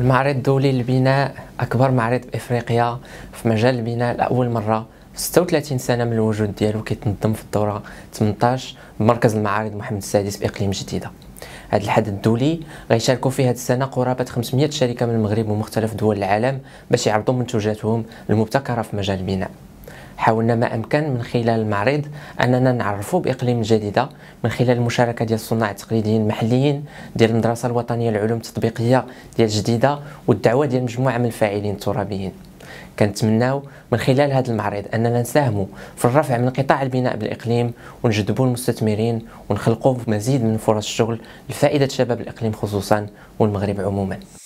المعرض الدولي للبناء أكبر معرض بإفريقيا في مجال البناء لأول مرة 36 سنة من الوجود ديالو كيتنظم في الدورة 18 بمركز المعارض محمد السادس بإقليم جديدة هذا الحدث الدولي غيشاركوا فيه هذه السنة قرابة 500 شركة من المغرب ومختلف دول العالم باش يعرضوا منتوجاتهم المبتكرة في مجال البناء حاولنا ما امكن من خلال المعرض اننا نعرفوا باقليم جديده من خلال المشاركه ديال الصناع التقليديين المحليين ديال المدرسه الوطنيه للعلوم التطبيقيه ديال جديده والدعوه ديال مجموعه من الفاعلين الترابيين كنتمناو من خلال هذا المعرض اننا نساهموا في الرفع من قطاع البناء بالاقليم ونجذبوا المستثمرين ونخلقوا مزيد من فرص الشغل لفائده شباب الاقليم خصوصا والمغرب عموما